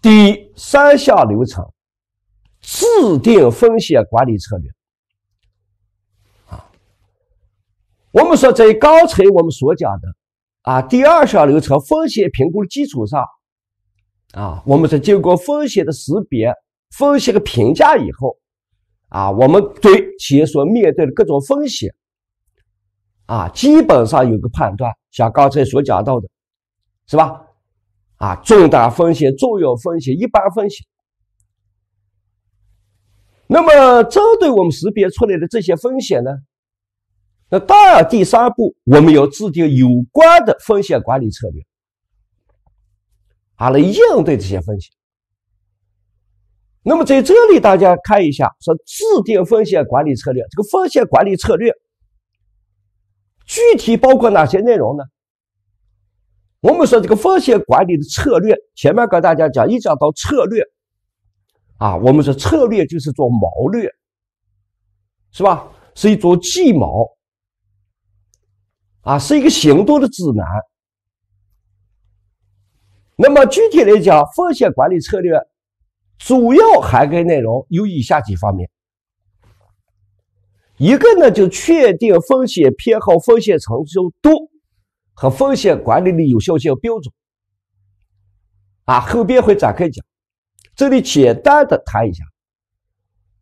第一三项流程制定风险管理策略啊，我们说在刚才我们所讲的啊第二项流程风险评估的基础上啊，我们在经过风险的识别、风险的评价以后啊，我们对企业所面对的各种风险啊，基本上有个判断，像刚才所讲到的，是吧？啊，重大风险、重要风险、一般风险。那么，针对我们识别出来的这些风险呢？那当然，第三步我们要制定有关的风险管理策略，啊来应对这些风险。那么，在这里大家看一下，说制定风险管理策略，这个风险管理策略具体包括哪些内容呢？我们说这个风险管理的策略，前面跟大家讲，一讲到策略，啊，我们说策略就是做谋略，是吧？是一种计谋，啊，是一个行动的指南。那么具体来讲，风险管理策略主要涵盖内容有以下几方面：一个呢，就确定风险偏好、风险承受度。和风险管理的有效性标准，啊，后边会展开讲，这里简单的谈一下。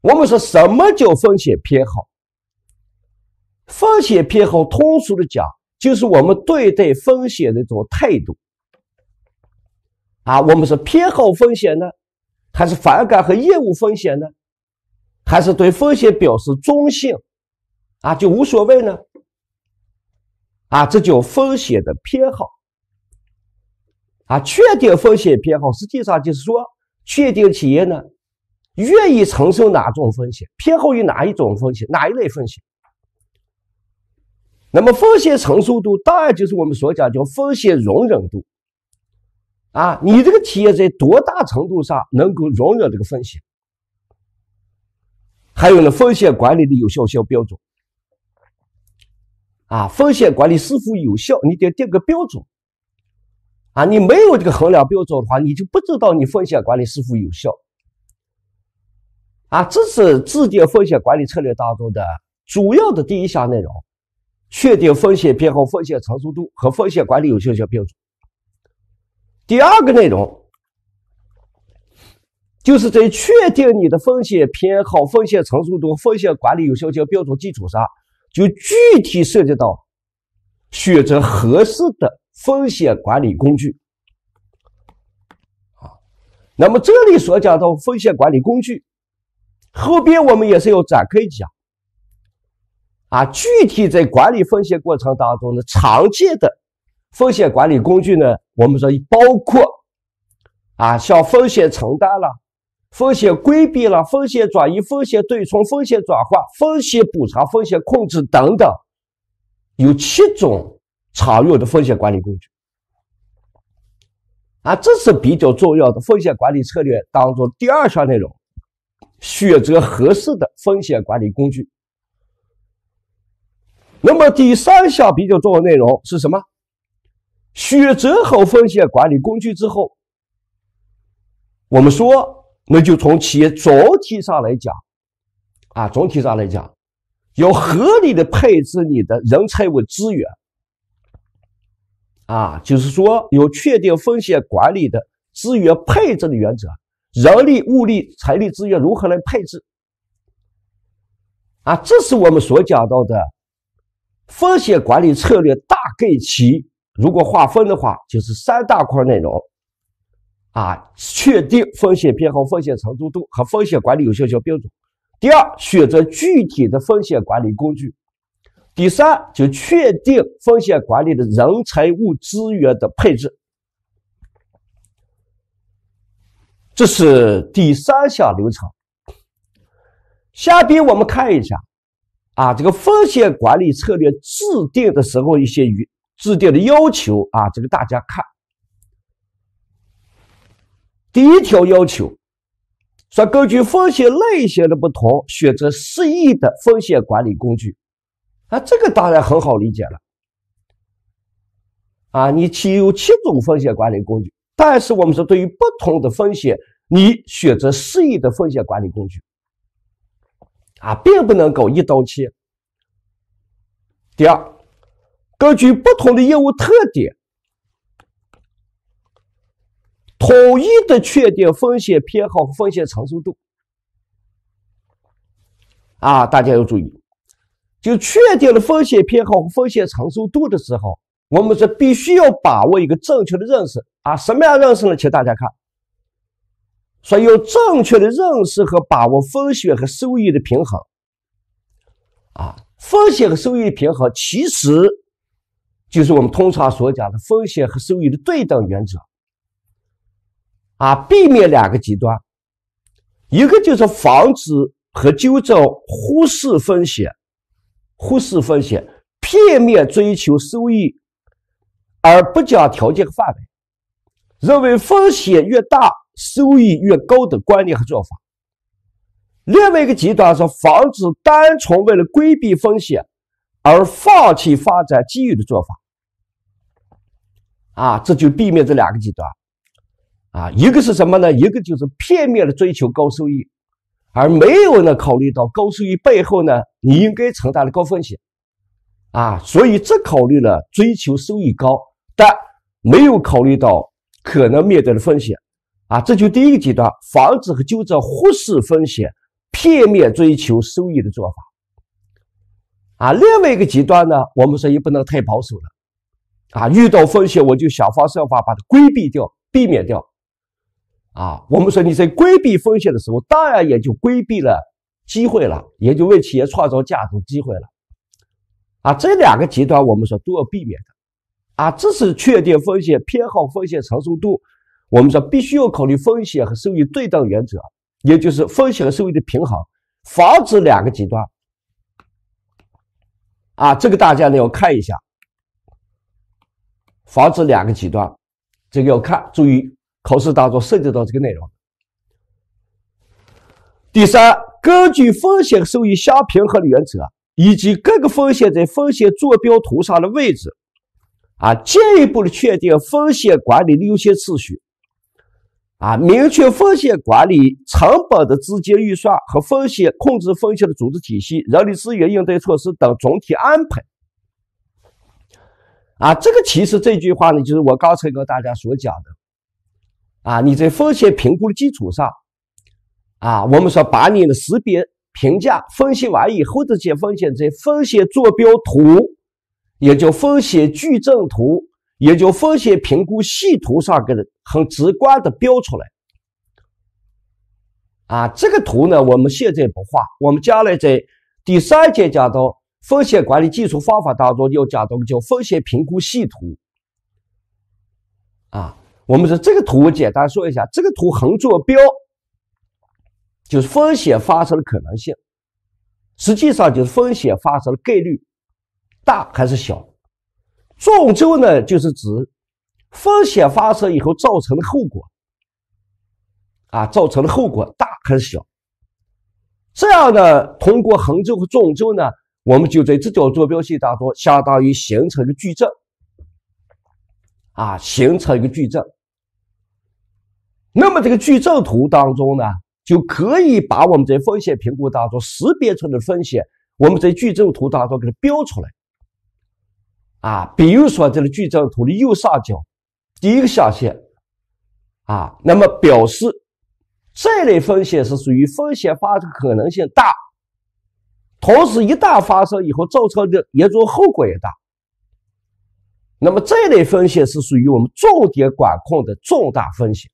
我们说什么叫风险偏好？风险偏好通俗的讲，就是我们对待风险的一种态度。啊，我们是偏好风险呢，还是反感和厌恶风险呢？还是对风险表示中性？啊，就无所谓呢？啊，这叫风险的偏好。啊，确定风险偏好，实际上就是说，确定企业呢，愿意承受哪种风险，偏好于哪一种风险，哪一类风险。那么，风险承受度，当然就是我们所讲叫风险容忍度。啊，你这个企业在多大程度上能够容忍这个风险？还有呢，风险管理的有效性标准。啊，风险管理是否有效？你得定个标准。啊，你没有这个衡量标准的话，你就不知道你风险管理是否有效。啊，这是制定风险管理策略当中的主要的第一项内容，确定风险偏好、风险成熟度和风险管理有效性标准。第二个内容就是在确定你的风险偏好、风险成熟度、风险管理有效性标准基础上。就具体涉及到选择合适的风险管理工具那么这里所讲到风险管理工具，后边我们也是要展开讲啊，具体在管理风险过程当中呢，常见的风险管理工具呢，我们说包括啊，像风险承担了。风险规避了，风险转移，风险对冲，风险转化、风险补偿，风险控制等等，有七种常用的风险管理工具。啊，这是比较重要的风险管理策略当中第二项内容，选择合适的风险管理工具。那么第三项比较重要内容是什么？选择好风险管理工具之后，我们说。那就从企业总体上来讲，啊，总体上来讲，要合理的配置你的人财物资源，啊，就是说有确定风险管理的资源配置的原则，人力、物力、财力资源如何来配置，啊，这是我们所讲到的风险管理策略大概其如果划分的话，就是三大块内容。啊，确定风险偏好、风险承受度和风险管理有效性标准。第二，选择具体的风险管理工具。第三，就确定风险管理的人财物资源的配置。这是第三项流程。下边我们看一下，啊，这个风险管理策略制定的时候一些与制定的要求啊，这个大家看。第一条要求说，根据风险类型的不同，选择适宜的风险管理工具。啊，这个当然很好理解了。啊，你其有七种风险管理工具，但是我们说，对于不同的风险，你选择适宜的风险管理工具。啊，并不能搞一刀切。第二，根据不同的业务特点。统一的确定风险偏好和风险承受度啊，大家要注意。就确定了风险偏好和风险承受度的时候，我们是必须要把握一个正确的认识啊。什么样认识呢？请大家看，说有正确的认识和把握风险和收益的平衡啊。风险和收益平衡，其实就是我们通常所讲的风险和收益的对等原则。啊，避免两个极端，一个就是防止和纠正忽视风险、忽视风险、片面追求收益而不讲条件和范围，认为风险越大收益越高的观念和做法；另外一个极端是防止单纯为了规避风险而放弃发展机遇的做法。啊，这就避免这两个极端。啊，一个是什么呢？一个就是片面的追求高收益，而没有呢考虑到高收益背后呢你应该承担的高风险，啊，所以只考虑了追求收益高，但没有考虑到可能面对的风险，啊，这就第一个极端，防止和纠正忽视风险、片面追求收益的做法，啊，另外一个极端呢，我们说也不能太保守了，啊，遇到风险我就想方设法把它规避掉、避免掉。啊，我们说你在规避风险的时候，当然也就规避了机会了，也就为企业创造价值机会了。啊，这两个极端我们说都要避免的。啊，这是确定风险偏好、风险承受度。我们说必须要考虑风险和收益对等原则，也就是风险和收益的平衡，防止两个极端。啊，这个大家呢要看一下，防止两个极端，这个要看注意。考试当中涉及到这个内容。第三，根据风险收益相平衡的原则，以及各个风险在风险坐标图上的位置，啊，进一步的确定风险管理的优先次序，啊，明确风险管理成本的资金预算和风险控制风险的组织体系、人力资源应对措施等总体安排。啊，这个其实这句话呢，就是我刚才跟大家所讲的。啊，你在风险评估的基础上，啊，我们说把你的识别、评价、分析完以后这些风险，在风险坐标图，也叫风险矩阵图，也叫风险评估系统上，给的很直观的标出来。啊，这个图呢，我们现在不画，我们将来在第三节讲到风险管理技术方法当中，又讲到叫风险评估系统。啊。我们说这个图简单说一下，这个图横坐标就是风险发生的可能性，实际上就是风险发生的概率大还是小；纵轴呢，就是指风险发生以后造成的后果，啊，造成的后果大还是小。这样呢，通过横轴和纵轴呢，我们就在这条坐标系当中，相当于形成一个矩阵，啊，形成一个矩阵。那么这个矩阵图当中呢，就可以把我们在风险评估当中识别出的风险，我们在矩阵图当中给它标出来。啊，比如说这个矩阵图的右上角，第一个象限，啊，那么表示这类风险是属于风险发生可能性大，同时一旦发生以后造成的严重后果也大。那么这类风险是属于我们重点管控的重大风险。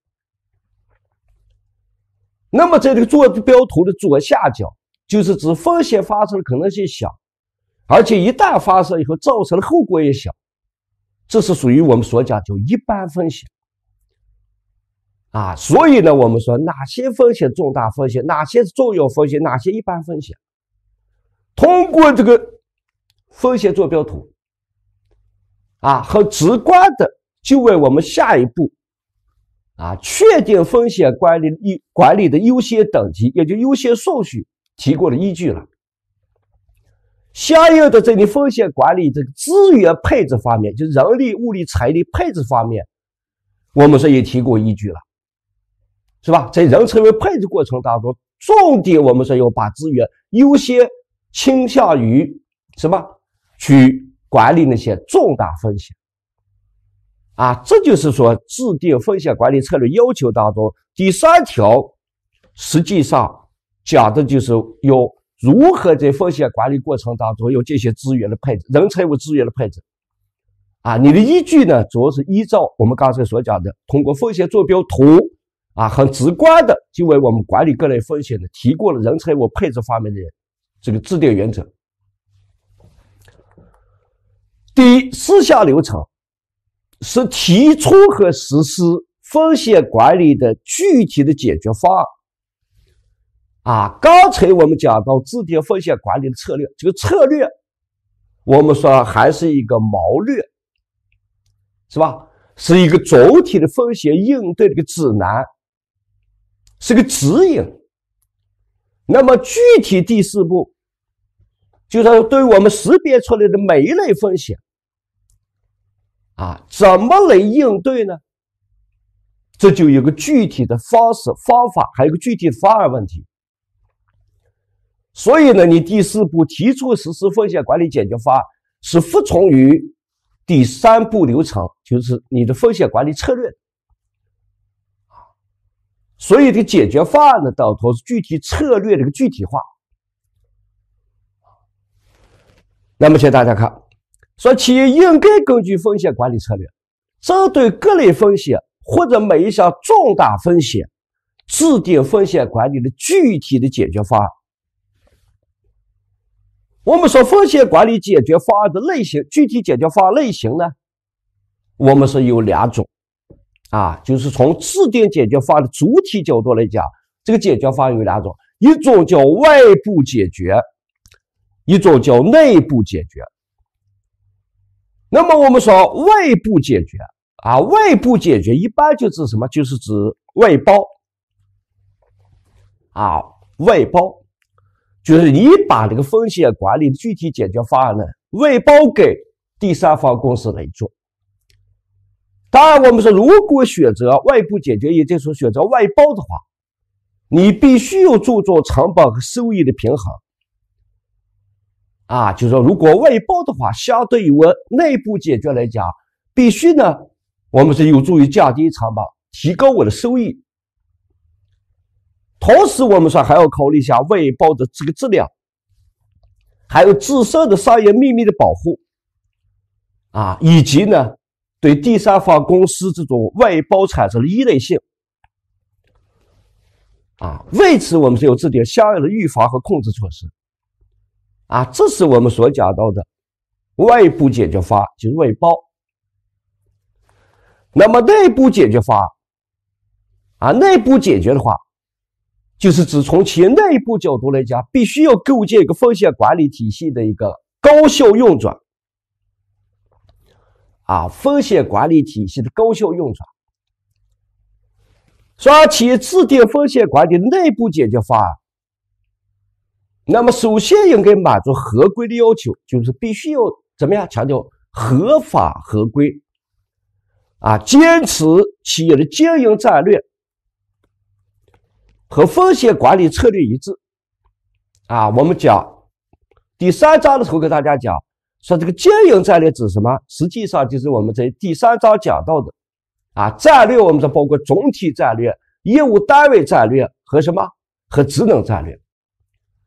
那么，在这个坐标图的左下角，就是指风险发生的可能性小，而且一旦发生以后造成的后果也小，这是属于我们所讲叫一般风险。啊，所以呢，我们说哪些风险重大风险，哪些是重要风险，哪些一般风险，通过这个风险坐标图，啊，很直观的就为我们下一步。啊，确定风险管理优管理的优先等级，也就优先顺序，提供了依据了。相应的，在你风险管理这个资源配置方面，就人力、物力、财力配置方面，我们说也提供依据了，是吧？在人成为配置过程当中，重点我们说要把资源优先倾向于什么？去管理那些重大风险。啊，这就是说，制定风险管理策略要求当中第三条，实际上讲的就是要如何在风险管理过程当中要进行资源的配置，人财物资源的配置。啊，你的依据呢，主要是依照我们刚才所讲的，通过风险坐标图，啊，很直观的就为我们管理各类风险呢提供了人财物配置方面的这个制定原则。第一，思想流程。是提出和实施风险管理的具体的解决方案，啊，刚才我们讲到制定风险管理的策略，这个策略我们说还是一个谋略，是吧？是一个总体的风险应对的一个指南，是个指引。那么具体第四步，就是对我们识别出来的每一类风险。啊，怎么来应对呢？这就有个具体的方式方法，还有个具体的方案问题。所以呢，你第四步提出实施风险管理解决方案，是服从于第三步流程，就是你的风险管理策略。所以这个解决方案的到头是具体策略的一个具体化。那么，请大家看。说企业应该根据风险管理策略，针对各类风险或者每一项重大风险，制定风险管理的具体的解决方案。我们说风险管理解决方案的类型，具体解决方案类型呢？我们是有两种，啊，就是从制定解决方案的主体角度来讲，这个解决方案有两种，一种叫外部解决，一种叫内部解决。那么我们说外部解决啊，外部解决一般就是什么？就是指外包啊，外包就是你把这个风险管理的具体解决方案呢外包给第三方公司来做。当然，我们说如果选择外部解决，也就是选择外包的话，你必须要注重成本和收益的平衡。啊，就是说，如果外包的话，相对于我内部解决来讲，必须呢，我们是有助于降低成本，提高我的收益。同时，我们说还要考虑一下外包的这个质量，还有自身的商业秘密的保护啊，以及呢，对第三方公司这种外包产生的依赖性啊。为此，我们是有制定相应的预防和控制措施。啊，这是我们所讲到的外部解决法，就是外包。那么内部解决法啊，内部解决的话，就是指从企业内部角度来讲，必须要构建一个风险管理体系的一个高效运转。啊，风险管理体系的高效运转，所以企业制定风险管理内部解决方案。那么，首先应该满足合规的要求，就是必须要怎么样？强调合法合规，啊，坚持企业的经营战略和风险管理策略一致，啊，我们讲第三章的时候给大家讲，说这个经营战略指什么？实际上就是我们在第三章讲到的，啊，战略我们说包括总体战略、业务单位战略和什么和职能战略。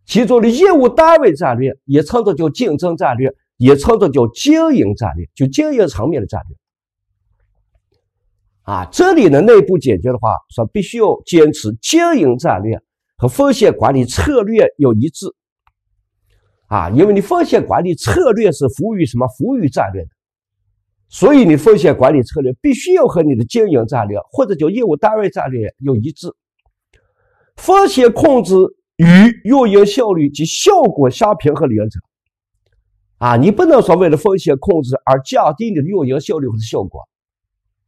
其中的业务单位战略也称作叫竞争战略，也称作叫经营战略，就经营层面的战略。啊，这里的内部解决的话，说必须要坚持经营战略和风险管理策略要一致。啊，因为你风险管理策略是服务于什么？服务于战略的，所以你风险管理策略必须要和你的经营战略或者叫业务单位战略要一致。风险控制。与运营效率及效果相平衡的原则，啊，你不能说为了风险控制而降低你的运营效率或者效果，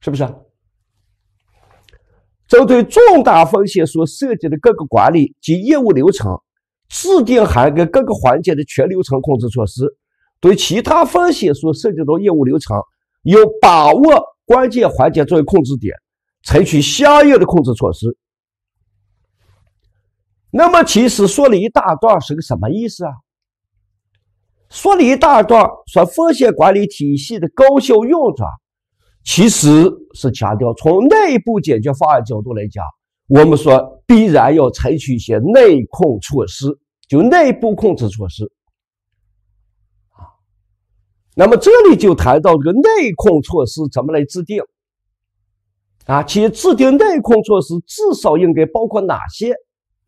是不是？针对重大风险所涉及的各个管理及业务流程，制定涵盖各个环节的全流程控制措施；对其他风险所涉及到业务流程，要把握关键环节作为控制点，采取相应的控制措施。那么，其实说了一大段是个什么意思啊？说了一大段，说风险管理体系的高效运转，其实是强调从内部解决方案角度来讲，我们说必然要采取一些内控措施，就内部控制措施那么这里就谈到这个内控措施怎么来制定啊？其实制定内控措施至少应该包括哪些？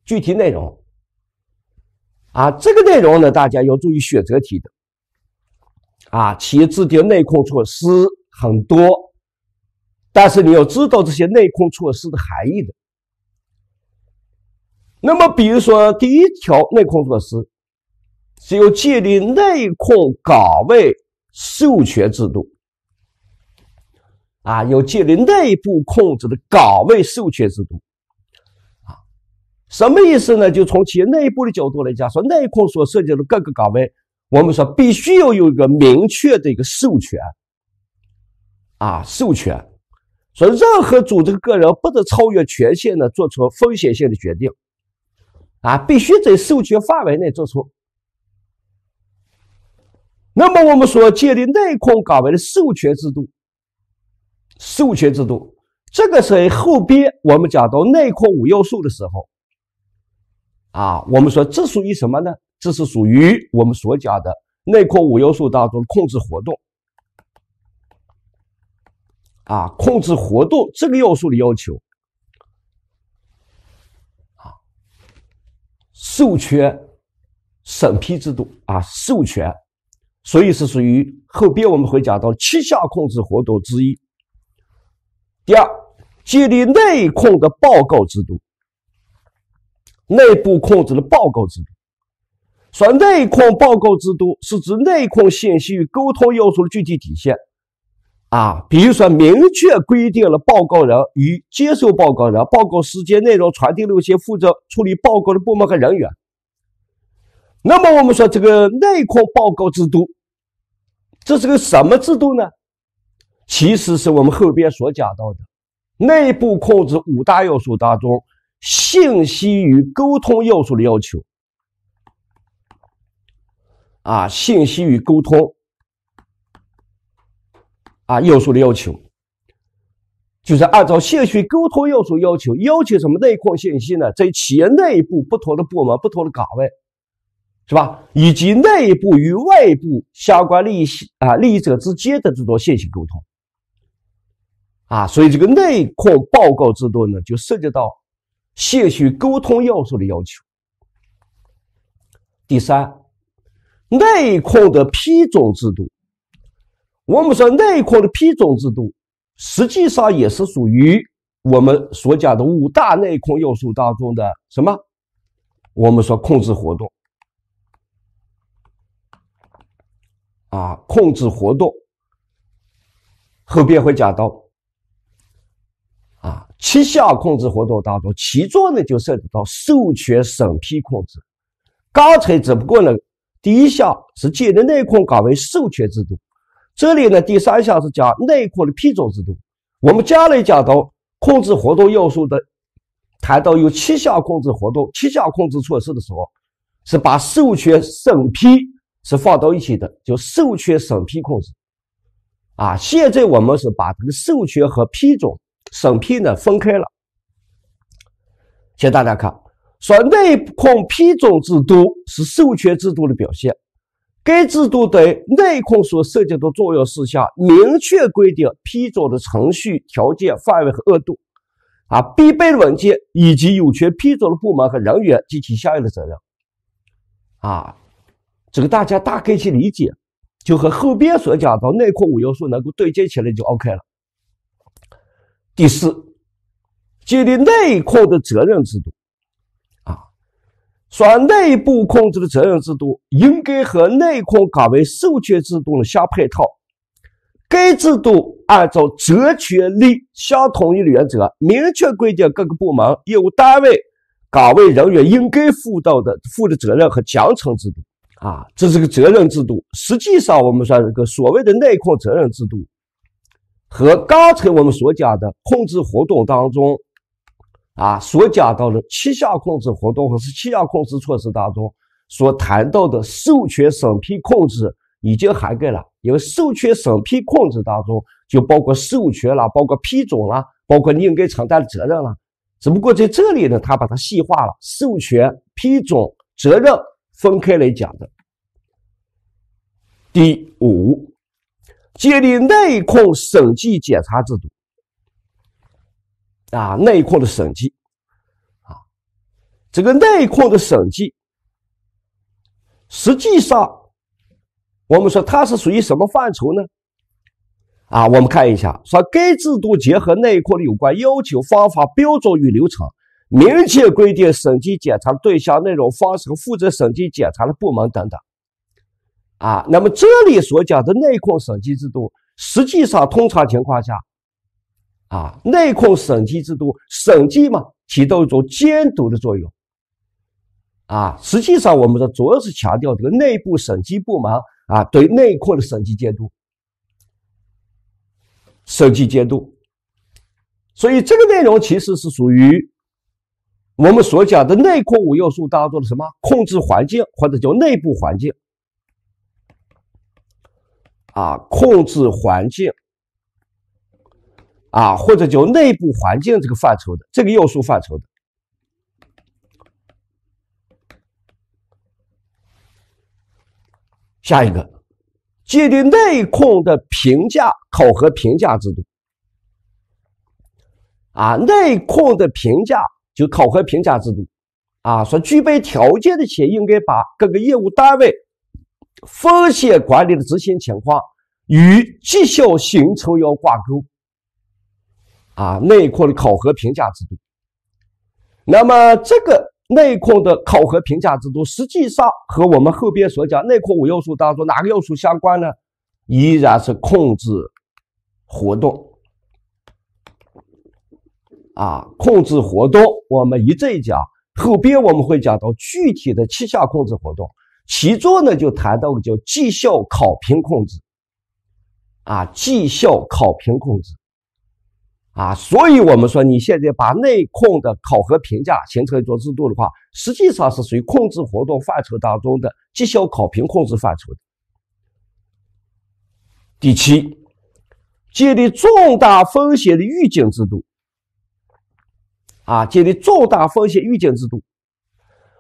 具体内容，啊，这个内容呢，大家要注意选择题的，啊，企业制定内控措施很多，但是你要知道这些内控措施的含义的。那么，比如说第一条内控措施，是要建立内控岗位授权制度，啊，要建立内部控制的岗位授权制度。什么意思呢？就从企业内部的角度来讲，说内控所涉及的各个岗位，我们说必须要有一个明确的一个授权，啊，授权，说任何组织个人不得超越权限呢做出风险性的决定，啊，必须在授权范围内做出。那么我们说建立内控岗位的授权制度，授权制度，这个是后边我们讲到内控五要素的时候。啊，我们说这属于什么呢？这是属于我们所讲的内控五要素当中控制活动。啊，控制活动这个要素的要求。啊，授权审批制度啊，授权，所以是属于后边我们会讲到七项控制活动之一。第二，建立内控的报告制度。内部控制的报告制度，说内控报告制度是指内控信息与沟通要素的具体体现啊，比如说明确规定了报告人与接受报告人、报告时间、内容传递路线、负责处理报告的部门和人员。那么我们说这个内控报告制度，这是个什么制度呢？其实是我们后边所讲到的内部控制五大要素当中。信息与沟通要素的要求啊，信息与沟通啊要素的要求，就是按照信息沟通要素要求，要求什么内控信息呢？在企业内部不同的部门、不同的岗位，是吧？以及内部与外部相关利益啊利益者之间的这种信息沟通啊，所以这个内控报告制度呢，就涉及到。些许沟通要素的要求。第三，内控的批准制度。我们说内控的批准制度，实际上也是属于我们所讲的五大内控要素当中的什么？我们说控制活动。啊，控制活动，后边会讲到。七项控制活动当中，其中呢就涉及到授权审批控制。刚才只不过呢，第一项是建立内控岗位授权制度，这里呢第三项是讲内控的批准制度。我们将来讲到控制活动要素的，谈到有七项控制活动、七项控制措施的时候，是把授权审批是放到一起的，就授权审批控制。啊，现在我们是把这个授权和批准。审批呢分开了，请大家看，说内控批准制度是授权制度的表现。该制度对内控所涉及的重要事项明确规定批准的程序、条件、范围和额度，啊，必备的文件以及有权批准的部门和人员及其相应的责任，啊，这个大家大概去理解，就和后边所讲到内控五要素能够对接起来就 OK 了。第四，建立内控的责任制度，啊，说内部控制的责任制度应该和内控岗位授权制度呢相配套。该制度按照责权利相统一的原则，明确规定各个部门、业务单位、岗位人员应该负到的负的责任和奖惩制度，啊，这是个责任制度。实际上，我们说这个所谓的内控责任制度。和刚才我们所讲的控制活动当中，啊，所讲到的七项控制活动和十七项控制措施当中所谈到的授权审批控制已经涵盖了，因为授权审批控制当中就包括授权了，包括批准了，包括你应该承担的责任了。只不过在这里呢，他把它细化了，授权、批准、责任分开来讲的。第五。建立内控审计检查制度，啊，内控的审计，啊，这个内控的审计，实际上，我们说它是属于什么范畴呢？啊，我们看一下，说该制度结合内控的有关要求、方法、标准与流程，明确规定审计检查的对象、内容、方式和负责审计检查的部门等等。啊，那么这里所讲的内控审计制度，实际上通常情况下，啊，内控审计制度审计嘛，起到一种监督的作用。啊，实际上我们的主要是强调这个内部审计部门啊，对内控的审计监督，审计监督。所以这个内容其实是属于我们所讲的内控五要素当中的什么控制环境，或者叫内部环境。啊，控制环境，啊，或者就内部环境这个范畴的这个要素范畴的，下一个，建立内控的评价考核评价制度。啊，内控的评价就考核评价制度，啊，说具备条件的企业应该把各个业务单位。风险管理的执行情况与绩效薪酬要挂钩，啊，内控的考核评价制度。那么，这个内控的考核评价制度，实际上和我们后边所讲内控五要素当中哪个要素相关呢？依然是控制活动。啊，控制活动，我们一再讲，后边我们会讲到具体的七项控制活动。其中呢，就谈到个叫绩效考评控制，啊，绩效考评控制，啊，所以我们说你现在把内控的考核评价形成一种制度的话，实际上是属于控制活动范畴当中的绩效考评控制范畴。第七，建立重大风险的预警制度，啊，建立重大风险预警制度，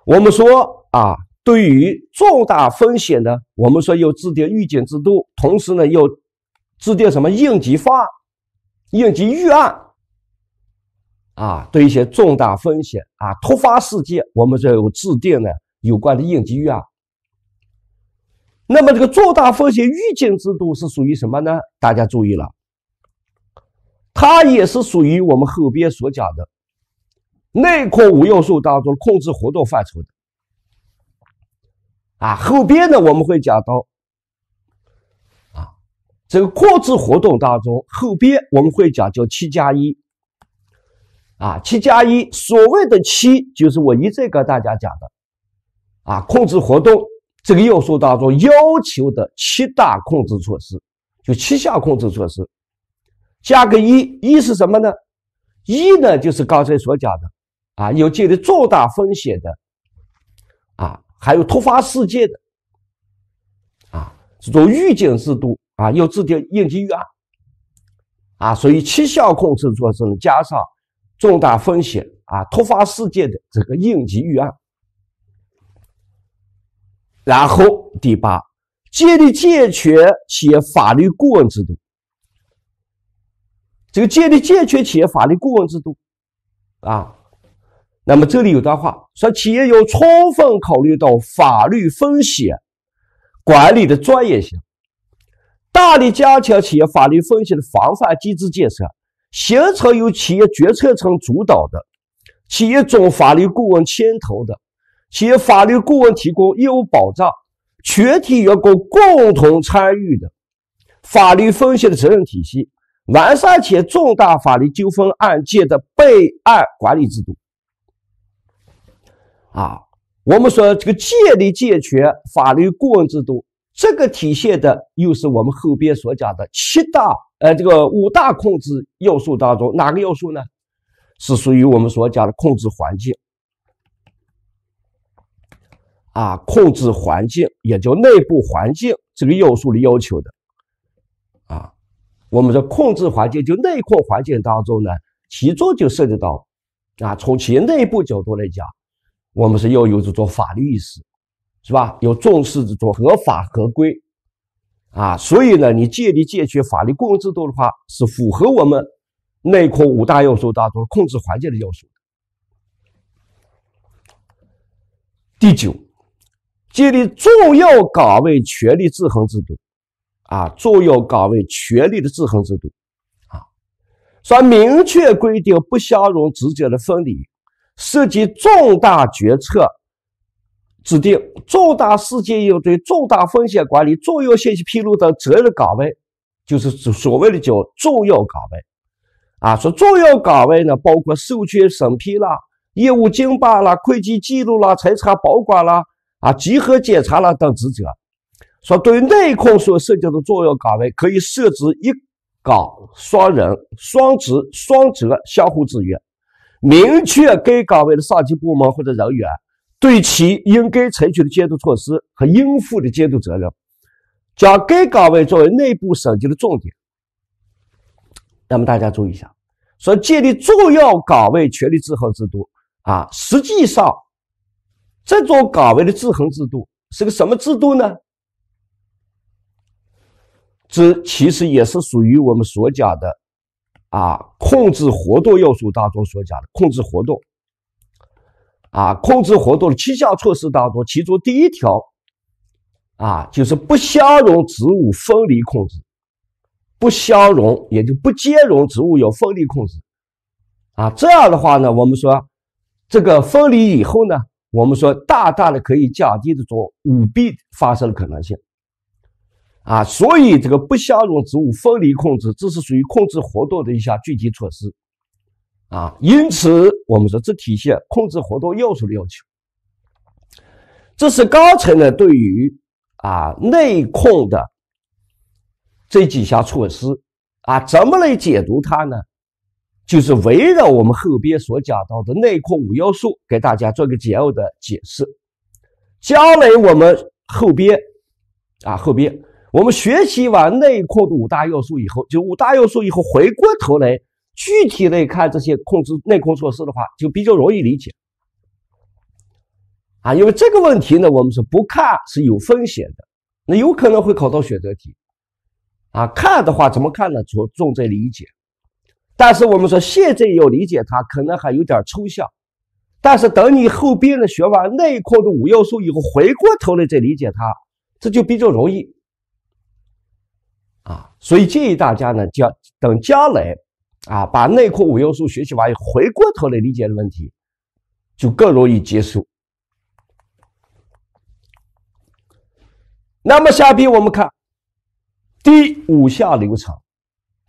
我们说啊。对于重大风险呢，我们说要制定预警制度，同时呢要制定什么应急方案、应急预案啊？对一些重大风险啊、突发事件，我们要有制定呢有关的应急预案。那么这个重大风险预警制度是属于什么呢？大家注意了，它也是属于我们后边所讲的内控五要素当中控制活动范畴的。啊，后边呢我们会讲到，啊，这个控制活动当中，后边我们会讲叫七加一。啊，七加一，所谓的七就是我一再跟大家讲的，啊，控制活动这个要素当中要求的七大控制措施，就七项控制措施，加个一，一是什么呢？一呢就是刚才所讲的，啊，有这个重大风险的。还有突发事件的，啊，这种预警制度啊，要制定应急预案，啊，所以气象控制措施加上重大风险啊、突发事件的这个应急预案。然后第八，建立健全企业法律顾问制度。这个建立健全企业法律顾问制度，啊。那么，这里有段话说：“企业要充分考虑到法律风险管理的专业性，大力加强企业法律风险的防范机制建设，形成由企业决策层主导的、企业总法律顾问牵头的、企业法律顾问提供业务保障、全体员工共同参与的法律风险的责任体系，完善且重大法律纠纷案件的备案管理制度。”啊，我们说这个建立健全法律顾问制度，这个体现的又是我们后边所讲的七大，呃，这个五大控制要素当中哪个要素呢？是属于我们所讲的控制环境。啊，控制环境，也就内部环境这个要素的要求的。啊，我们说控制环境就内控环境当中呢，其中就涉及到，啊，从企业内部角度来讲。我们是要有这种法律意识，是吧？有重视这种合法合规啊，所以呢，你建立健全法律公共制度的话，是符合我们内控五大要素当中控制环境的要素。第九，建立重要岗位权力制衡制度啊，重要岗位权力的制衡制度啊，说明确规定不相容职责的分离。涉及重大决策、制定重大事件应对、重大风险管理、重要信息披露等责任岗位，就是所谓的叫重要岗位。啊，说重要岗位呢，包括授权审批啦、业务经办啦、会计记录啦、财产保管啦、啊、集合检查啦等职责。说对内控所涉及的重要岗位，可以设置一岗双人、双职、双责，相互制约。明确该岗位的上级部门或者人员，对其应该采取的监督措施和应负的监督责任，将该岗位作为内部审计的重点。那么大家注意一下，说建立重要岗位权力制衡制度啊，实际上这种岗位的制衡制度是个什么制度呢？这其实也是属于我们所讲的。啊，控制活动要素，当中所讲的控制活动。啊，控制活动的七项措施当中，其中第一条，啊，就是不相容植物分离控制，不相容也就不兼容植物有分离控制。啊，这样的话呢，我们说这个分离以后呢，我们说大大的可以降低这种舞弊发生的可能性。啊，所以这个不相容植物分离控制，这是属于控制活动的一项具体措施，啊，因此我们说这体现控制活动要素的要求。这是刚才呢对于啊内控的这几项措施啊，怎么来解读它呢？就是围绕我们后边所讲到的内控五要素，给大家做个简要的解释。将来我们后边啊后边。我们学习完内控的五大要素以后，就五大要素以后回过头来具体来看这些控制内控措施的话，就比较容易理解。啊，因为这个问题呢，我们说不看是有风险的，那有可能会考到选择题。啊，看的话怎么看呢？着重在理解。但是我们说现在要理解它，可能还有点抽象。但是等你后边的学完内控的五要素以后，回过头来再理解它，这就比较容易。啊，所以建议大家呢，要等将来，啊，把内科五要素学习完，回过头来理解的问题，就更容易接受。那么下边我们看第五项流程，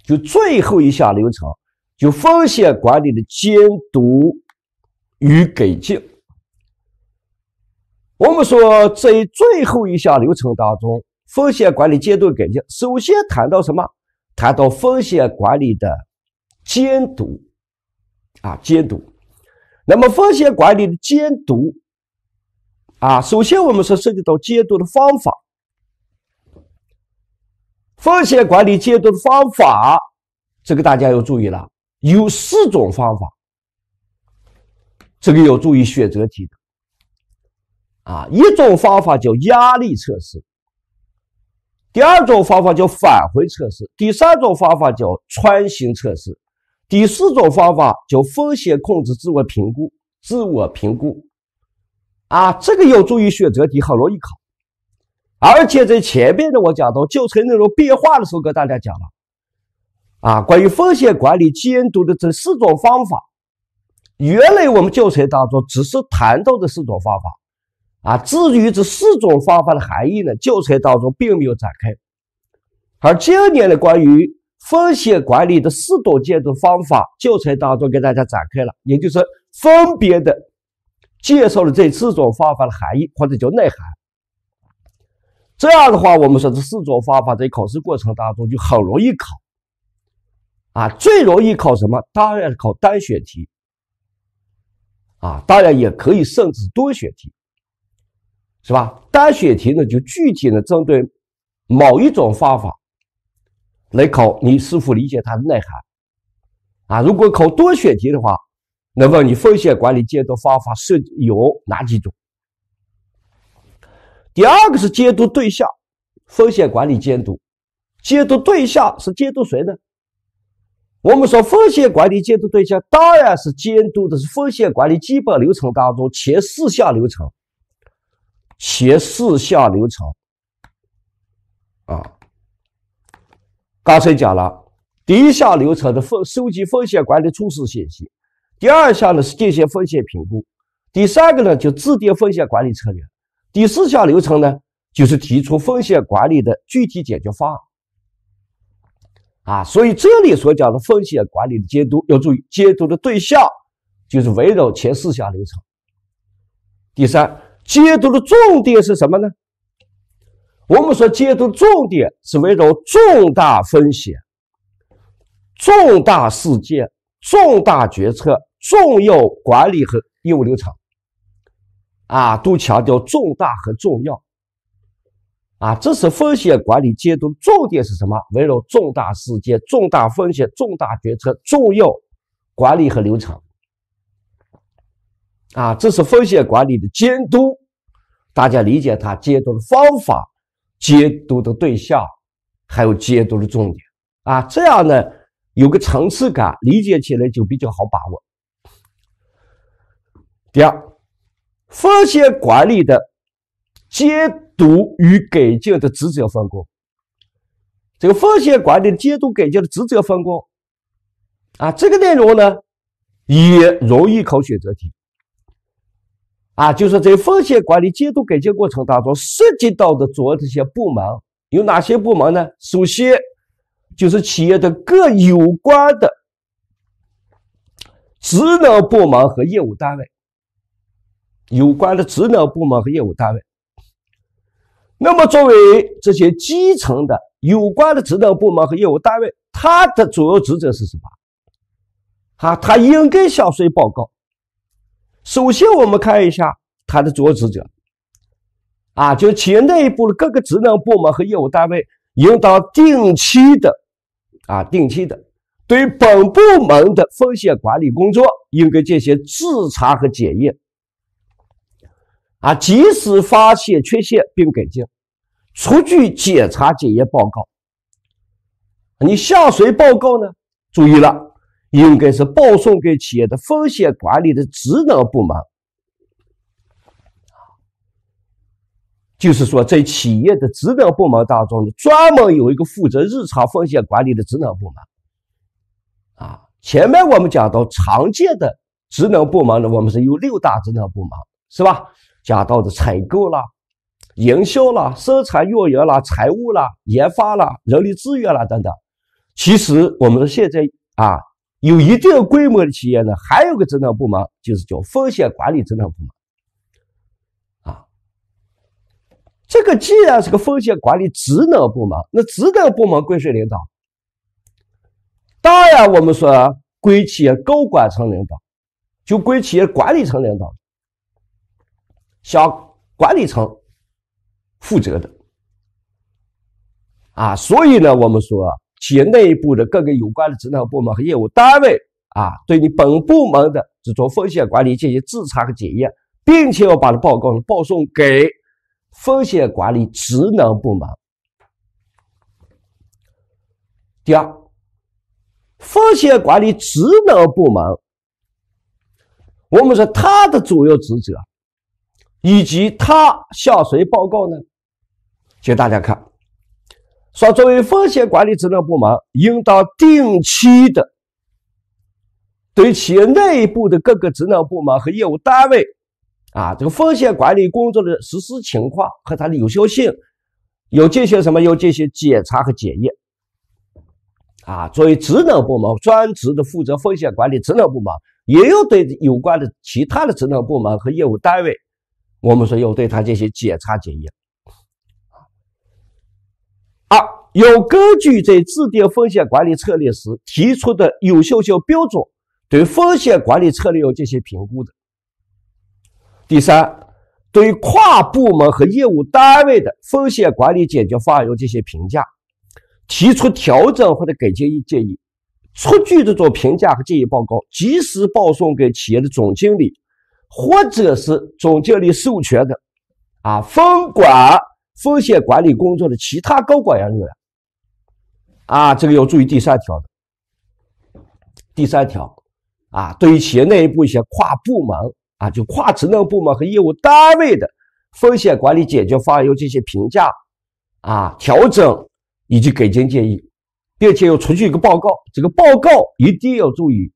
就最后一项流程，就风险管理的监督与改进。我们说，在最后一项流程当中。风险管理监督改进，首先谈到什么？谈到风险管理的监督啊，监督。那么风险管理的监督啊，首先我们是涉及到监督的方法。风险管理监督的方法，这个大家要注意了，有四种方法。这个要注意选择题的啊，一种方法叫压力测试。第二种方法叫返回测试，第三种方法叫穿行测试，第四种方法叫风险控制自我评估。自我评估啊，这个有助于选择题，很容易考。而且在前面的我讲到教材内容变化的时候，跟大家讲了啊，关于风险管理监督的这四种方法，原来我们教材当中只是谈到的四种方法。啊，至于这四种方法的含义呢，教材当中并没有展开，而今年的关于风险管理的四种建筑方法，教材当中给大家展开了，也就是分别的介绍了这四种方法的含义或者叫内涵。这样的话，我们说这四种方法在考试过程当中就很容易考，啊，最容易考什么？当然是考单选题，啊，当然也可以甚至多选题。是吧？单选题呢，就具体呢针对某一种方法来考你是否理解它的内涵啊。如果考多选题的话，那问你风险管理监督方法是有哪几种？第二个是监督对象，风险管理监督监督对象是监督谁呢？我们说风险管理监督对象当然是监督的是风险管理基本流程当中前四项流程。前四项流程，啊，刚才讲了第一项流程的风收集风险管理初始信息，第二项呢是进行风险评估，第三个呢就制定风险管理策略，第四项流程呢就是提出风险管理的具体解决方案。啊，所以这里所讲的风险管理的监督，要注意监督的对象就是围绕前四项流程，第三。监督的重点是什么呢？我们说监督重点是围绕重大风险、重大事件、重大决策、重要管理和业务流程。啊，都强调重大和重要。啊，这是风险管理监督重点是什么？围绕重大事件、重大风险、重大决策、重要管理和流程。啊，这是风险管理的监督。大家理解它监督的方法、监督的对象，还有监督的重点啊，这样呢有个层次感，理解起来就比较好把握。第二，风险管理的监督与改进的职责分工。这个风险管理监督改进的职责分工啊，这个内容呢也容易考选择题。啊，就是在风险管理、监督改进过程当中涉及到的主要这些部门有哪些部门呢？首先就是企业的各有关的职能部门和业务单位，有关的职能部门和业务单位。那么作为这些基层的有关的职能部门和业务单位，它的主要职责是什么？啊，它应该向谁报告？首先，我们看一下它的主要职责，啊，就企业内部的各个职能部门和业务单位，应当定期的，啊，定期的对本部门的风险管理工作，应该进行自查和检验，啊，及时发现缺陷并改进，出具检查检验报告。你向谁报告呢？注意了。应该是报送给企业的风险管理的职能部门，就是说在企业的职能部门当中呢，专门有一个负责日常风险管理的职能部门，啊，前面我们讲到常见的职能部门呢，我们是有六大职能部门，是吧？讲到的采购啦、营销啦、生产运营啦、财务啦、研发啦、人力资源啦等等，其实我们现在啊。有一定规模的企业呢，还有个职能部门，就是叫风险管理职能部门。啊，这个既然是个风险管理职能部门，那职能部门归谁领导？当然，我们说归企业高管层领导，就归企业管理层领导，向管理层负责的。啊，所以呢，我们说。企业内部的各个有关的职能部门和业务单位啊，对你本部门的这种风险管理进行自查和检验，并且要把这报告报送给风险管理职能部门。第二，风险管理职能部门，我们说它的主要职责以及它向谁报告呢？请大家看。说，作为风险管理职能部门，应当定期的对企业内部的各个职能部门和业务单位，啊，这个风险管理工作的实施情况和它的有效性，要进行什么？要进行检查和检验。啊，作为职能部门专职的负责风险管理职能部门，也要对有关的其他的职能部门和业务单位，我们说要对它进行检查检验。二要根据在制定风险管理策略时提出的有效性标准，对风险管理策略要进行评估的。第三，对跨部门和业务单位的风险管理解决方案要进行评价，提出调整或者改进议建议，出具这种评价和建议报告，及时报送给企业的总经理或者是总经理授权的，啊分管。风险管理工作的其他高管人员，啊，这个要注意第三条。第三条，啊，对于企业内部一些跨部门啊，就跨职能部门和业务单位的风险管理解决方案，要进行评价、啊调整以及改进建议，并且要出具一个报告。这个报告一定要注意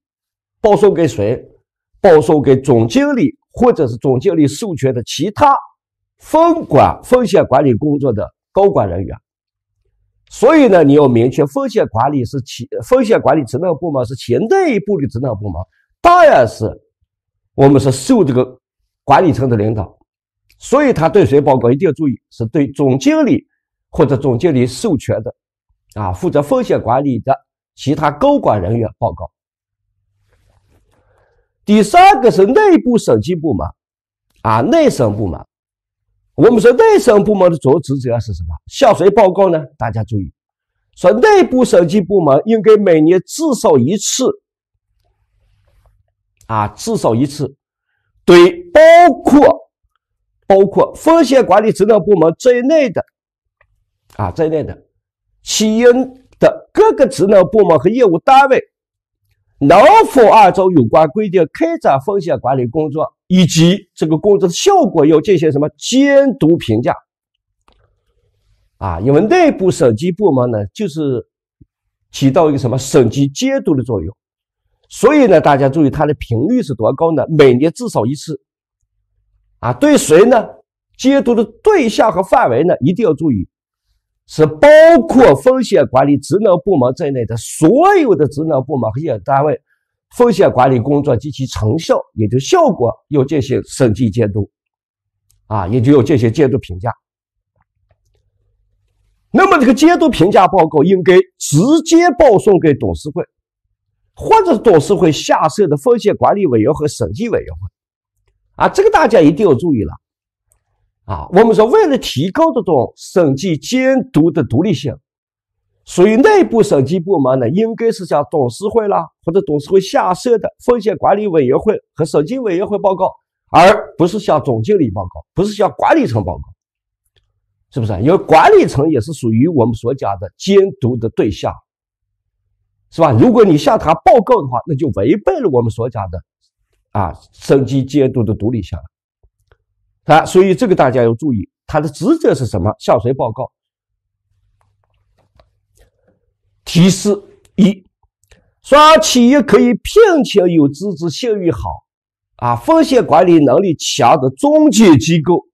报送给谁？报送给总经理或者是总经理授权的其他。分管风险管理工作的高管人员，所以呢，你要明确风险管理是企风险管理职能部门是企业内部的职能部门，当然是我们是受这个管理层的领导，所以他对谁报告一定要注意，是对总经理或者总经理授权的，啊，负责风险管理的其他高管人员报告。第三个是内部审计部门，啊，内审部门。我们说内生部门的主要职责是什么？向谁报告呢？大家注意，说内部审计部门应该每年至少一次，啊，至少一次，对，包括包括风险管理职能部门在内的，啊在内的，企业的各个职能部门和业务单位能否按照有关规定开展风险管理工作？以及这个工作的效果要进行什么监督评价啊？因为内部审计部门呢，就是起到一个什么审计监督的作用。所以呢，大家注意它的频率是多高呢？每年至少一次。啊，对谁呢？监督的对象和范围呢？一定要注意，是包括风险管理职能部门在内的所有的职能部门和业业单位。风险管理工作及其成效，也就效果，要进行审计监督，啊，也就要进行监督评价。那么这个监督评价报告应该直接报送给董事会，或者董事会下设的风险管理委员会和审计委员会，啊，这个大家一定要注意了，啊，我们说为了提高这种审计监督的独立性。属于内部审计部门的，应该是向董事会啦，或者董事会下设的风险管理委员会和审计委员会报告，而不是向总经理报告，不是向管理层报告，是不是？因为管理层也是属于我们所讲的监督的对象，是吧？如果你向他报告的话，那就违背了我们所讲的啊审计监督的独立性了。啊，所以这个大家要注意，他的职责是什么？向谁报告？提示一：说企业可以聘请有资质、信誉好、啊风险管理能力强的中介机构，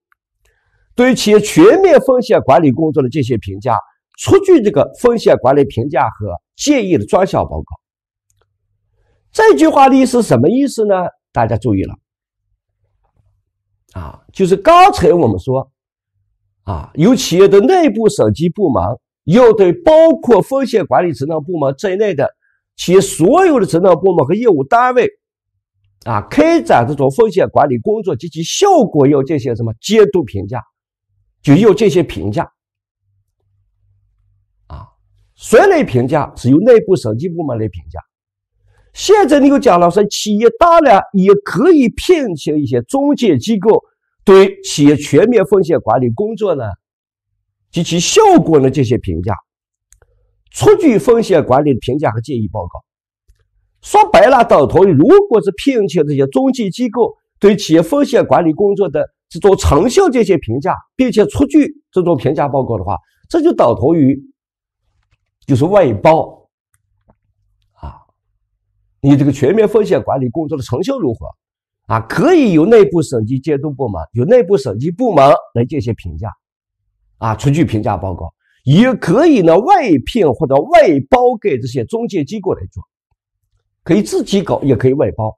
对企业全面风险管理工作的进行评价，出具这个风险管理评价和建议的专项报告。这句话的意思什么意思呢？大家注意了，啊，就是刚才我们说，啊，有企业的内部审计部门。要对包括风险管理职能部门在内的企业所有的职能部门和业务单位，啊，开展这种风险管理工作及其效果，要进行什么监督评价？就要进行评价。啊，谁来评价？是由内部审计部门来评价。现在你又讲了说，企业当然也可以聘请一些中介机构对企业全面风险管理工作呢？及其效果呢这些评价，出具风险管理的评价和建议报告。说白了，等同于如果是聘请这些中介机构对企业风险管理工作的这种成效进行评价，并且出具这种评价报告的话，这就等同于就是外包。啊，你这个全面风险管理工作的成效如何？啊，可以由内部审计监督部门、由内部审计部门来进行评价。啊，出具评价报告也可以呢，外聘或者外包给这些中介机构来做，可以自己搞，也可以外包，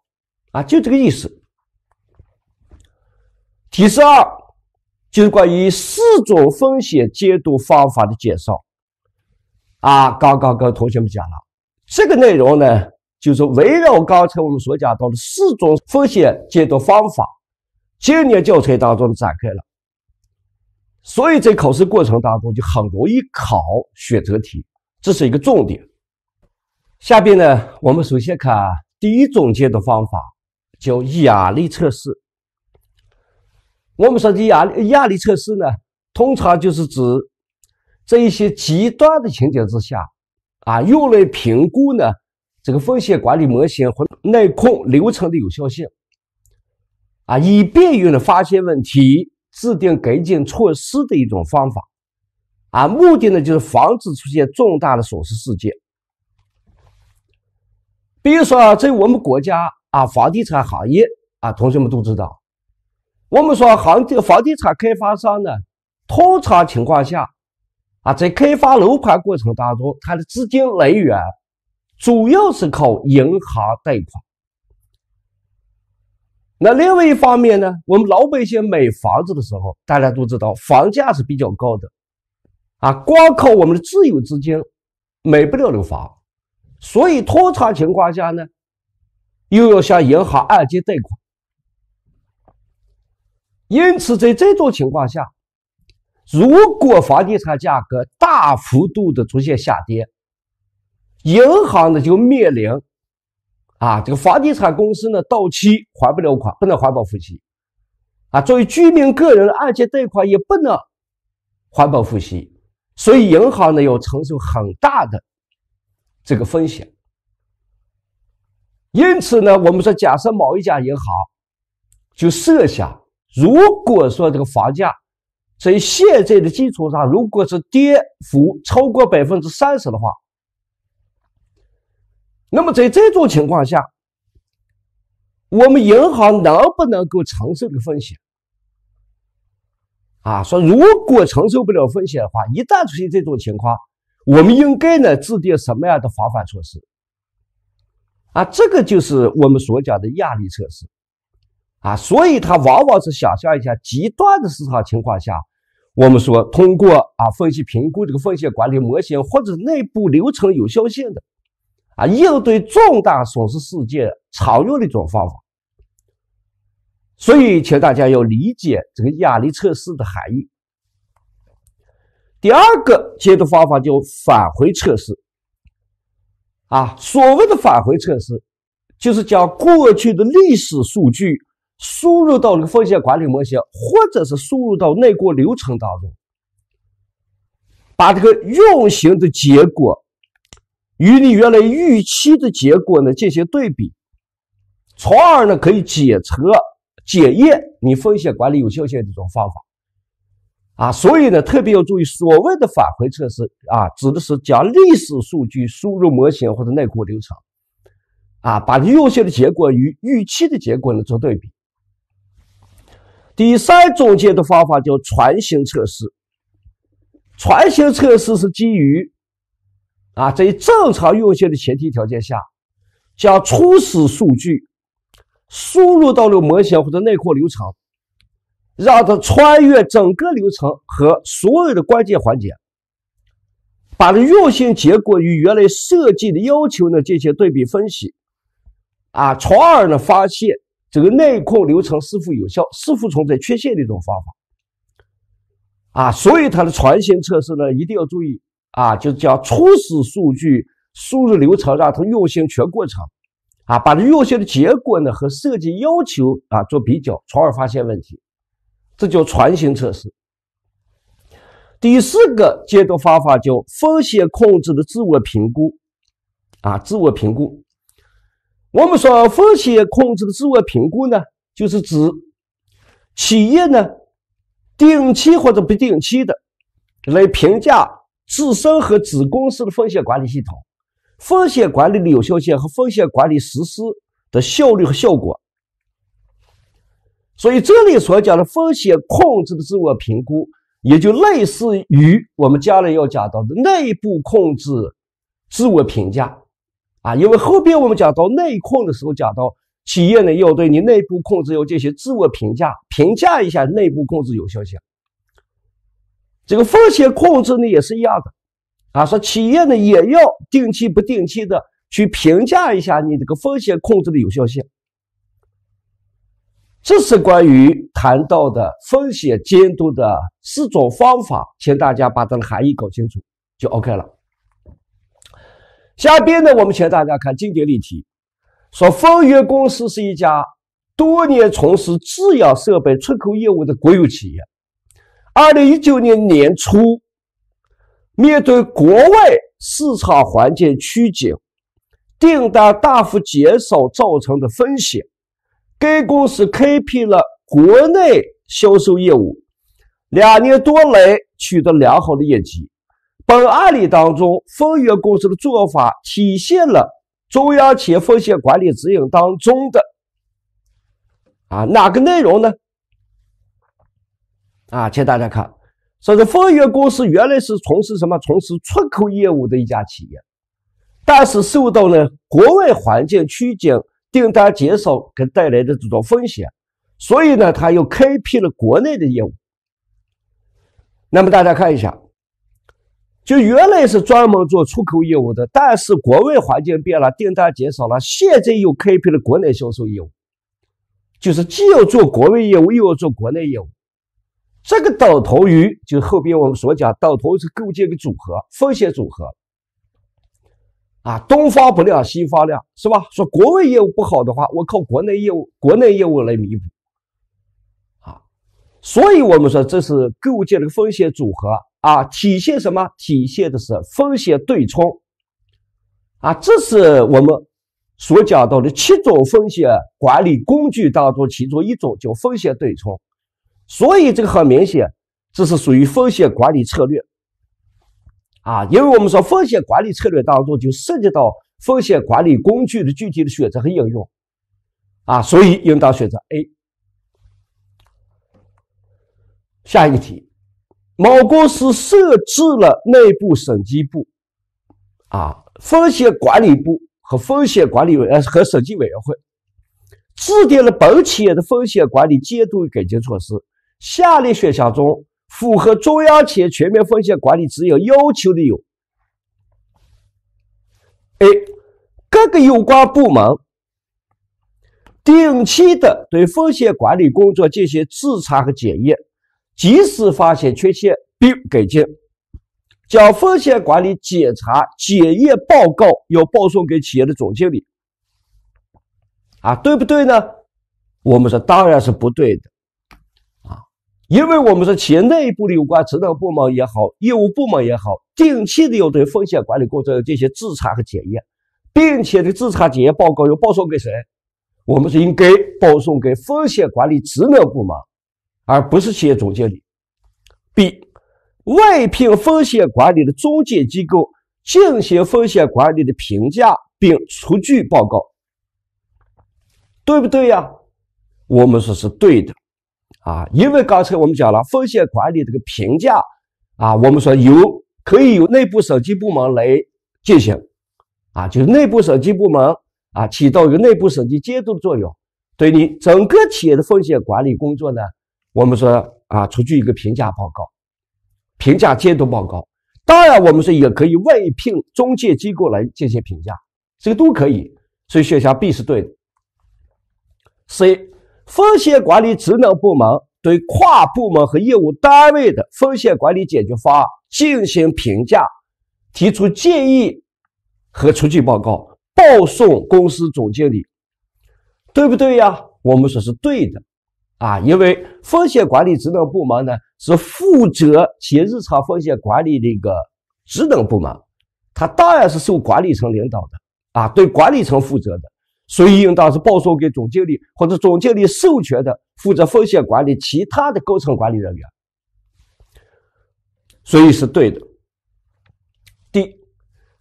啊，就这个意思。提示二就是关于四种风险监督方法的介绍。啊，刚刚跟同学们讲了这个内容呢，就是围绕刚才我们所讲到的四种风险监督方法，今年教材当中展开了。所以在考试过程当中，就很容易考选择题，这是一个重点。下边呢，我们首先看第一种解的方法，叫压力测试。我们说的压力压力测试呢，通常就是指在一些极端的情节之下，啊，用来评估呢这个风险管理模型或内控流程的有效性，啊，以便于呢发现问题。制定改进措施的一种方法，啊，目的呢就是防止出现重大的损失事件。比如说，在我们国家啊，房地产行业啊，同学们都知道，我们说行这个房地产开发商呢，通常情况下啊，在开发楼盘过程当中，它的资金来源主要是靠银行贷款。那另外一方面呢，我们老百姓买房子的时候，大家都知道房价是比较高的，啊，光靠我们的自有资金买不了楼房，所以通常情况下呢，又要向银行按揭贷款。因此，在这种情况下，如果房地产价格大幅度的出现下跌，银行呢就面临。啊，这个房地产公司呢，到期还不了款，不能还本付息。啊，作为居民个人的按揭贷款也不能还本付息，所以银行呢要承受很大的这个风险。因此呢，我们说，假设某一家银行，就设想，如果说这个房价在现在的基础上，如果是跌幅超过百分之三十的话。那么在这种情况下，我们银行能不能够承受个风险？啊，说如果承受不了风险的话，一旦出现这种情况，我们应该呢制定什么样的防范措施？啊，这个就是我们所讲的压力测试，啊，所以它往往是想象一下极端的市场情况下，我们说通过啊分析评估这个风险管理模型或者内部流程有效性的。啊，应对重大损失事件常用的一种方法，所以请大家要理解这个压力测试的含义。第二个监督方法叫返回测试。啊，所谓的返回测试，就是将过去的历史数据输入到这个风险管理模型，或者是输入到内控流程当中，把这个运行的结果。与你原来预期的结果呢进行对比，从而呢可以检测检验你风险管理有效性的一种方法，啊，所以呢特别要注意所谓的返回测试啊，指的是将历史数据输入模型或者内控流程，啊，把你运的结果与预期的结果呢做对比。第三种结的方法叫船型测试，船型测试是基于。啊，在正常运行的前提条件下，将初始数据输入到了模型或者内控流程，让它穿越整个流程和所有的关键环节，把这运行结果与原来设计的要求呢进行对比分析，啊，从而呢发现这个内控流程是否有效、是否存在缺陷的一种方法。啊，所以它的船型测试呢，一定要注意。啊，就叫初始数据输入流程让它运行全过程，啊，把这运行的结果呢和设计要求啊做比较，从而发现问题，这叫船型测试。第四个监督方法叫风险控制的自我评估，啊，自我评估。我们说风险控制的自我评估呢，就是指企业呢定期或者不定期的来评价。自身和子公司的风险管理系统，风险管理的有效性，和风险管理实施的效率和效果。所以这里所讲的风险控制的自我评估，也就类似于我们将来要讲到的内部控制自我评价啊，因为后边我们讲到内控的时候，讲到企业呢要对你内部控制要进行自我评价，评价一下内部控制有效性。这个风险控制呢也是一样的，啊，说企业呢也要定期不定期的去评价一下你这个风险控制的有效性。这是关于谈到的风险监督的四种方法，请大家把它的含义搞清楚就 OK 了。下边呢，我们请大家看经典例题，说风源公司是一家多年从事制药设备出口业务的国有企业。二零一九年年初，面对国外市场环境趋紧、订单大幅减少造成的风险，该公司开辟了国内销售业务，两年多来取得良好的业绩。本案例当中，丰源公司的做法体现了中央企业风险管理指引当中的啊哪个内容呢？啊，请大家看，说是丰源公司原来是从事什么？从事出口业务的一家企业，但是受到了国外环境趋紧、订单减少给带来的这种风险，所以呢，他又开辟了国内的业务。那么大家看一下，就原来是专门做出口业务的，但是国外环境变了，订单减少了，现在又开辟了国内销售业务，就是既要做国外业务，又要做国内业务。这个等同于，就后边我们所讲，等同是构建个组合风险组合，啊，东方不亮西方亮是吧？说国外业务不好的话，我靠国内业务，国内业务来弥补，啊，所以我们说这是构建了个风险组合啊，体现什么？体现的是风险对冲，啊，这是我们所讲到的七种风险管理工具当中其中一种，叫风险对冲。所以这个很明显，这是属于风险管理策略啊，因为我们说风险管理策略当中就涉及到风险管理工具的具体的选择和应用啊，所以应当选择 A。下一题，某公司设置了内部审计部啊、风险管理部和风险管理委呃和审计委员会，制定了本企业的风险管理监督与改进措施。下列选项中符合中央企业全面风险管理只有要求的有：A. 各个有关部门定期的对风险管理工作进行自查和检验，及时发现缺陷并改进，将风险管理检查检验报告要报送给企业的总经理。啊，对不对呢？我们说当然是不对的。因为我们是企业内部的有关职能部门也好，业务部门也好，定期的要对风险管理过程进行自查和检验，并且这自查检验报告要报送给谁？我们是应该报送给风险管理职能部门，而不是企业总经理。B 外聘风险管理的中介机构进行风险管理的评价并出具报告，对不对呀？我们说是对的。啊，因为刚才我们讲了风险管理这个评价啊，我们说由可以由内部审计部门来进行啊，就是内部审计部门啊，起到一个内部审计监督的作用，对你整个企业的风险管理工作呢，我们说啊，出具一个评价报告、评价监督报告。当然，我们说也可以外聘中介机构来进行评价，这个都可以。所以选项 B 是对的，C。风险管理职能部门对跨部门和业务单位的风险管理解决方案进行评价，提出建议和出具报告，报送公司总经理，对不对呀？我们说是对的啊，因为风险管理职能部门呢是负责企业日常风险管理的一个职能部门，它当然是受管理层领导的啊，对管理层负责的。所以应当是报送给总经理或者总经理授权的负责风险管理其他的高层管理人员，所以是对的。D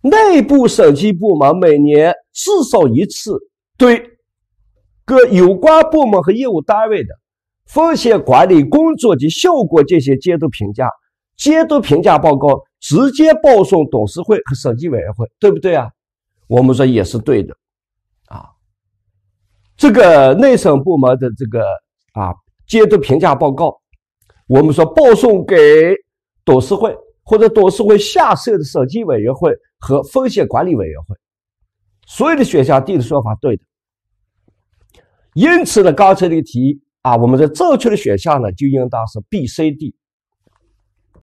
内部审计部门每年至少一次对各有关部门和业务单位的风险管理工作及效果进行监督评价，监督评价报告直接报送董事会和审计委员会，对不对啊？我们说也是对的。这个内审部门的这个啊监督评价报告，我们说报送给董事会或者董事会下设的审计委员会和风险管理委员会，所有的选项 D 的说法对的，因此呢，刚才这个题啊，我们的正确的选项呢就应当是 B、C、D。